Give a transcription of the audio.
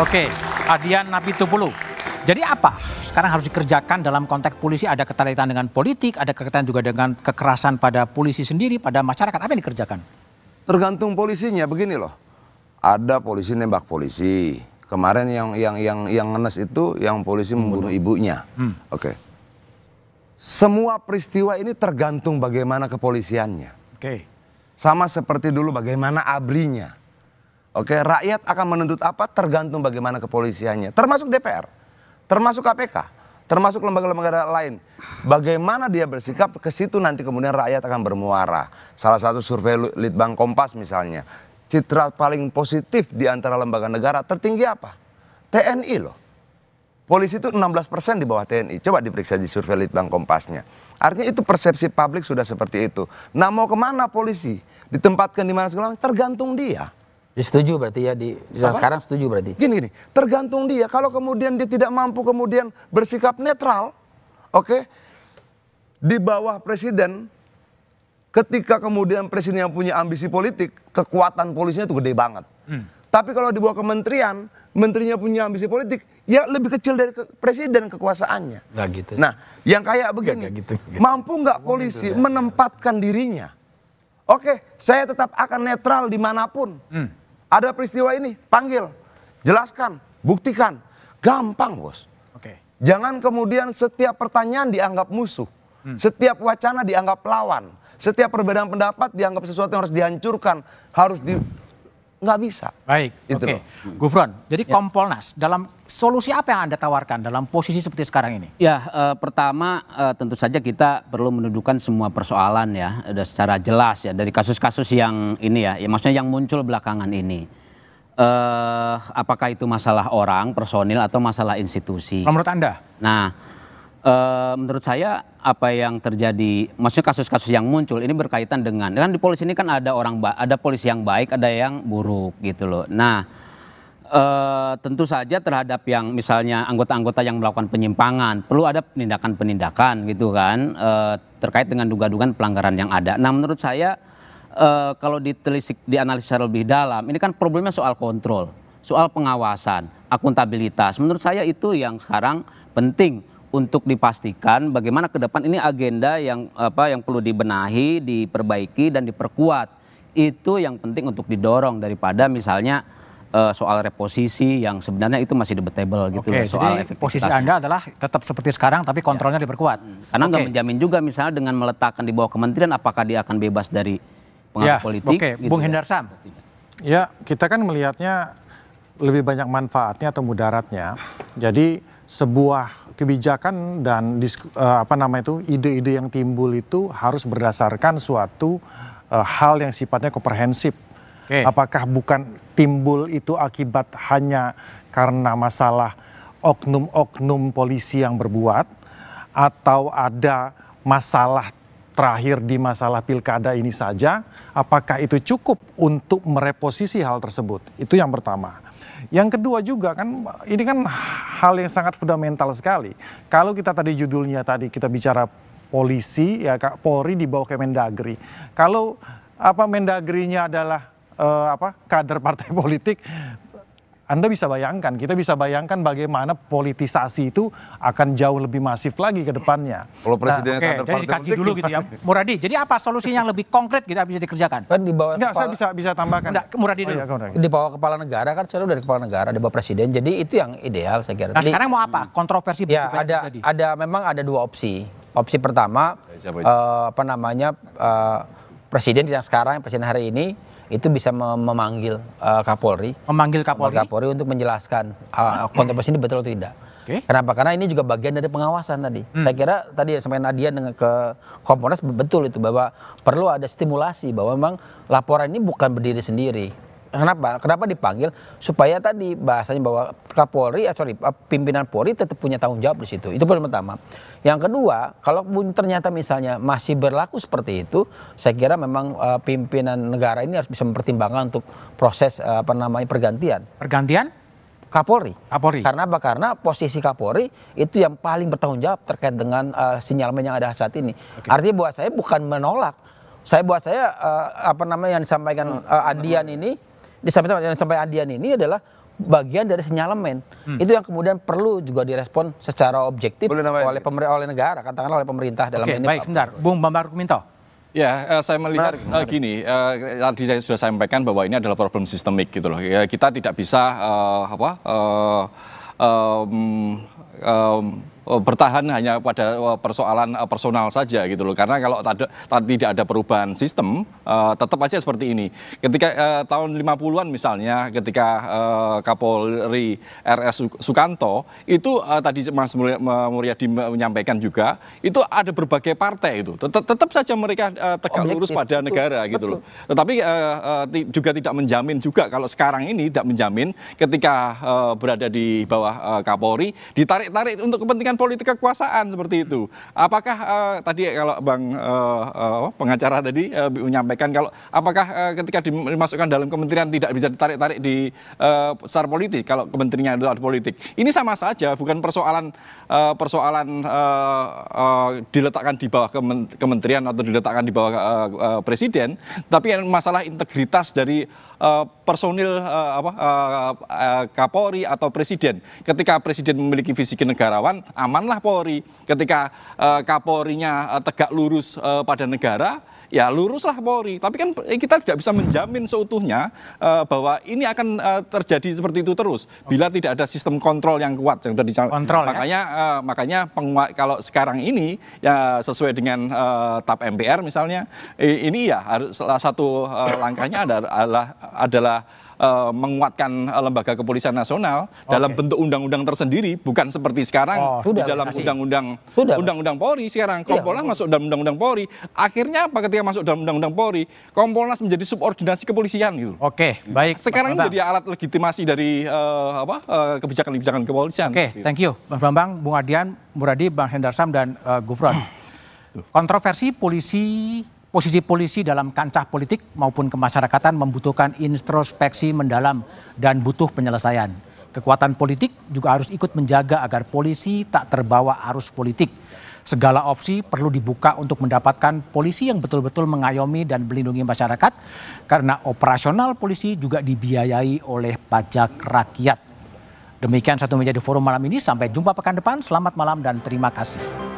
Oke, Adian Nabi Tupulu. Jadi apa sekarang harus dikerjakan dalam konteks polisi ada keterkaitan dengan politik, ada keterkaitan juga dengan kekerasan pada polisi sendiri, pada masyarakat. Apa yang dikerjakan? Tergantung polisinya, begini loh. Ada polisi nembak polisi. Kemarin yang yang yang yang ngenes itu yang polisi membunuh, membunuh ibunya. Hmm. Oke. Okay. Semua peristiwa ini tergantung bagaimana kepolisiannya. Oke. Okay. Sama seperti dulu bagaimana abrinya. Oke, rakyat akan menuntut apa tergantung bagaimana kepolisiannya, termasuk DPR, termasuk KPK, termasuk lembaga-lembaga lain. Bagaimana dia bersikap ke situ nanti kemudian rakyat akan bermuara. Salah satu survei Litbang Kompas misalnya, citra paling positif di antara lembaga negara tertinggi apa? TNI loh. Polisi itu 16% di bawah TNI. Coba diperiksa di survei Litbang Kompasnya. Artinya itu persepsi publik sudah seperti itu. Nah mau kemana polisi? Ditempatkan di mana segala tergantung dia. Setuju berarti ya di Apa? sekarang setuju berarti. Gini gini, tergantung dia. Kalau kemudian dia tidak mampu kemudian bersikap netral, oke? Okay, di bawah presiden ketika kemudian presiden yang punya ambisi politik, kekuatan polisinya itu gede banget. Hmm. Tapi kalau di bawah kementerian, menterinya punya ambisi politik, ya lebih kecil dari ke presiden kekuasaannya. Nah, gitu. Nah, yang kayak ya, begini, gak, gak gitu, gitu, mampu nggak polisi gitu, menempatkan dirinya? Oke, saya tetap akan netral dimanapun. Hmm ada peristiwa ini, panggil, jelaskan, buktikan. Gampang, Bos. Oke. Okay. Jangan kemudian setiap pertanyaan dianggap musuh. Hmm. Setiap wacana dianggap lawan. Setiap perbedaan pendapat dianggap sesuatu yang harus dihancurkan, harus di nggak bisa. Baik, gitu oke. Okay. Hmm. Gufron, jadi ya. Kompolnas dalam solusi apa yang Anda tawarkan dalam posisi seperti sekarang ini? Ya, uh, pertama uh, tentu saja kita perlu mendudukan semua persoalan ya secara jelas ya dari kasus-kasus yang ini ya, ya maksudnya yang muncul belakangan ini. Eh, apakah itu masalah orang, personil atau masalah institusi? Menurut Anda? Nah, e, menurut saya apa yang terjadi, maksudnya kasus-kasus yang muncul ini berkaitan dengan kan di polisi ini kan ada orang ada polisi yang baik, ada yang buruk gitu loh. Nah, e, tentu saja terhadap yang misalnya anggota-anggota yang melakukan penyimpangan perlu ada penindakan-penindakan gitu kan e, terkait dengan dugaan-dugaan pelanggaran yang ada. Nah, menurut saya kalau ditelisik dianalisa lebih dalam, ini kan problemnya soal kontrol, soal pengawasan, akuntabilitas. Menurut saya itu yang sekarang penting untuk dipastikan bagaimana ke depan ini agenda yang apa yang perlu dibenahi, diperbaiki dan diperkuat. Itu yang penting untuk didorong daripada misalnya uh, soal reposisi yang sebenarnya itu masih debatable gitu Oke, soal jadi posisi Anda adalah tetap seperti sekarang tapi kontrolnya ya. diperkuat. Hmm. Karena nggak menjamin juga misalnya dengan meletakkan di bawah kementerian apakah dia akan bebas dari pengaruh ya, politik. Oke, gitu Bung ya. Hendarsam. Ya, kita kan melihatnya lebih banyak manfaatnya atau mudaratnya. Jadi sebuah kebijakan dan eh, apa nama itu ide-ide yang timbul itu harus berdasarkan suatu uh, hal yang sifatnya komprehensif. Okay. Apakah bukan timbul itu akibat hanya karena masalah oknum-oknum polisi yang berbuat atau ada masalah terakhir di masalah pilkada ini saja, apakah itu cukup untuk mereposisi hal tersebut? Itu yang pertama. Yang kedua juga kan ini kan hal yang sangat fundamental sekali. Kalau kita tadi judulnya tadi kita bicara polisi ya Kak Polri di bawah Kemendagri. Kalau apa Mendagrinya adalah uh, apa kader partai politik, anda bisa bayangkan, kita bisa bayangkan bagaimana politisasi itu akan jauh lebih masif lagi ke depannya. Kalau nah, presiden nah, okay, jadi dikaji dulu gitu ya. Muradi, jadi apa solusinya yang lebih konkret kita bisa dikerjakan? Kan di bawah Enggak, kepala... saya bisa bisa tambahkan. Enggak, Muradi oh dulu. Oh, iya, di bawah kepala negara kan selalu dari kepala negara, di bawah presiden. Jadi itu yang ideal saya kira. Nah, Jadi, sekarang mau apa? Kontroversi ya, ada, jadi. ada memang ada dua opsi. Opsi pertama, ya, uh, apa namanya, uh, presiden yang sekarang, presiden hari ini, itu bisa memanggil uh, Kapolri, memanggil Kapolri, Kapolri untuk menjelaskan uh, eh, kontroversi ini betul atau tidak. Okay. Kenapa? Karena ini juga bagian dari pengawasan tadi. Hmm. Saya kira tadi yang sampaikan Nadia dengan ke Komponas betul itu bahwa perlu ada stimulasi bahwa memang laporan ini bukan berdiri sendiri Kenapa? Kenapa dipanggil? Supaya tadi bahasanya bahwa Kapolri, ah, sorry, eh, pimpinan Polri tetap punya tanggung jawab di situ. Itu poin pertama. Yang kedua, kalau ternyata misalnya masih berlaku seperti itu, saya kira memang uh, pimpinan negara ini harus bisa mempertimbangkan untuk proses uh, apa namanya pergantian. Pergantian? Kapolri. Kapolri. Karena apa? Karena posisi Kapolri itu yang paling bertanggung jawab terkait dengan uh, sinyalmen yang ada saat ini. Okay. Artinya buat saya bukan menolak. Saya buat saya uh, apa namanya yang disampaikan uh, Adian ini disampaikan yang Adian ini adalah bagian dari sinyalemen. Hmm. Itu yang kemudian perlu juga direspon secara objektif oleh, pemerintah, oleh negara, katakanlah oleh pemerintah dalam okay, ini. Baik, sebentar. Bung Bambang Kuminto. Ya, eh, saya melihat menarik, eh, menarik. gini. Eh, tadi saya sudah sampaikan bahwa ini adalah problem sistemik gitu loh. Ya, kita tidak bisa uh, apa uh, um, um, Eh, bertahan hanya pada eh, persoalan eh, personal saja gitu loh. Karena kalau tadi tidak ada perubahan sistem, tetap aja seperti ini. Ketika tahun 50-an misalnya, ketika Kapolri RS Sukanto itu tadi Mas Muryadi menyampaikan juga, itu ada berbagai partai itu. Tetap, saja mereka tegak lurus pada negara Betul. gitu loh. Tetapi juga tidak menjamin juga kalau sekarang ini tidak menjamin ketika berada di bawah Kapolri ditarik-tarik untuk kepentingan politik kekuasaan seperti itu. Apakah uh, tadi kalau Bang uh, uh, pengacara tadi uh, menyampaikan kalau apakah uh, ketika dimasukkan dalam kementerian tidak bisa ditarik-tarik di uh, secara politik kalau kementeriannya itu ada politik. Ini sama saja bukan persoalan uh, persoalan uh, uh, diletakkan di bawah kementerian atau diletakkan di bawah uh, uh, presiden, tapi masalah integritas dari uh, personil uh, apa uh, uh, Kapolri atau presiden. Ketika presiden memiliki visi kenegarawan, amanlah Polri. Ketika eh, Kapolri nya uh, eh, tegak lurus uh, pada negara, ya luruslah Polri. Tapi kan kita tidak bisa menjamin seutuhnya uh, bahwa ini akan uh, terjadi seperti itu terus bila tidak ada sistem kontrol yang kuat yang tadi kontrol, ya? makanya ya? uh, makanya penguat kalau sekarang ini ya sesuai dengan uh, tap MPR misalnya ini ya harus salah satu uh, langkahnya adalah adalah uh, menguatkan eh, lembaga kepolisian nasional okay. dalam bentuk undang-undang tersendiri, bukan seperti sekarang oh, sudah, di dalam undang-undang undang-undang Polri sekarang iya. Kompolnas masuk dalam undang-undang Polri. Akhirnya apa ketika masuk dalam undang-undang Polri, Kompolnas menjadi subordinasi kepolisian gitu. Oke, okay, baik. Sekarang Bambang. menjadi alat legitimasi dari uh, apa kebijakan-kebijakan uh, kepolisian. Oke, okay, gitu. thank you. Bang Bambang, Bung Adian, Muradi, Bang Hendarsam dan uh, Gufron. Kontroversi polisi Posisi polisi dalam kancah politik maupun kemasyarakatan membutuhkan introspeksi mendalam dan butuh penyelesaian. Kekuatan politik juga harus ikut menjaga agar polisi tak terbawa arus politik. Segala opsi perlu dibuka untuk mendapatkan polisi yang betul-betul mengayomi dan melindungi masyarakat karena operasional polisi juga dibiayai oleh pajak rakyat. Demikian satu menjadi forum malam ini. Sampai jumpa pekan depan. Selamat malam dan terima kasih.